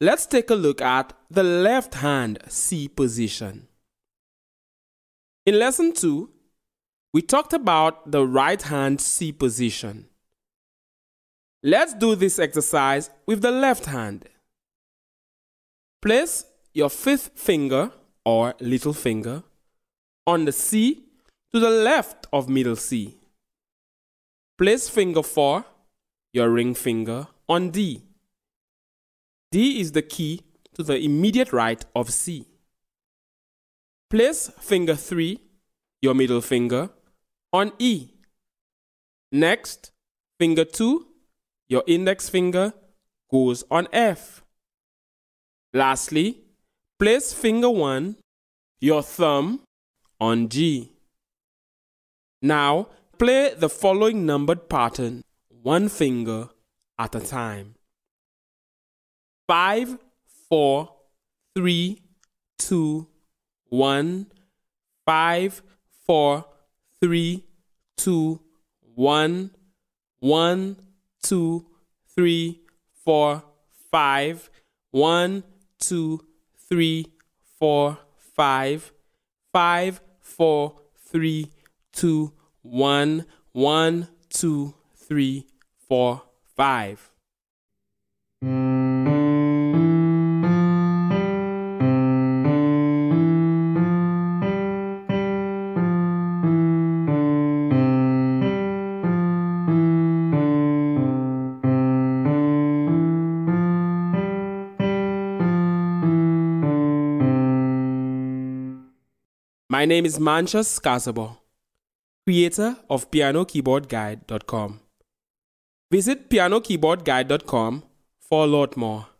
Let's take a look at the left hand C position. In lesson 2, we talked about the right hand C position. Let's do this exercise with the left hand. Place your fifth finger or little finger on the C to the left of middle C. Place finger 4, your ring finger, on D. D is the key to the immediate right of C. Place finger 3, your middle finger, on E. Next, finger 2, your index finger, goes on F. Lastly, place finger 1, your thumb, on G. Now, play the following numbered pattern, one finger at a time five, four, three, two, one, five, four, three, two, one, one, two, three, four, five, one, two, three, four, five, five, four, three, two, one, one, two, three, four, five. Mm. My name is Manchas Kasabo, creator of PianoKeyboardGuide.com. Visit PianoKeyboardGuide.com for a lot more.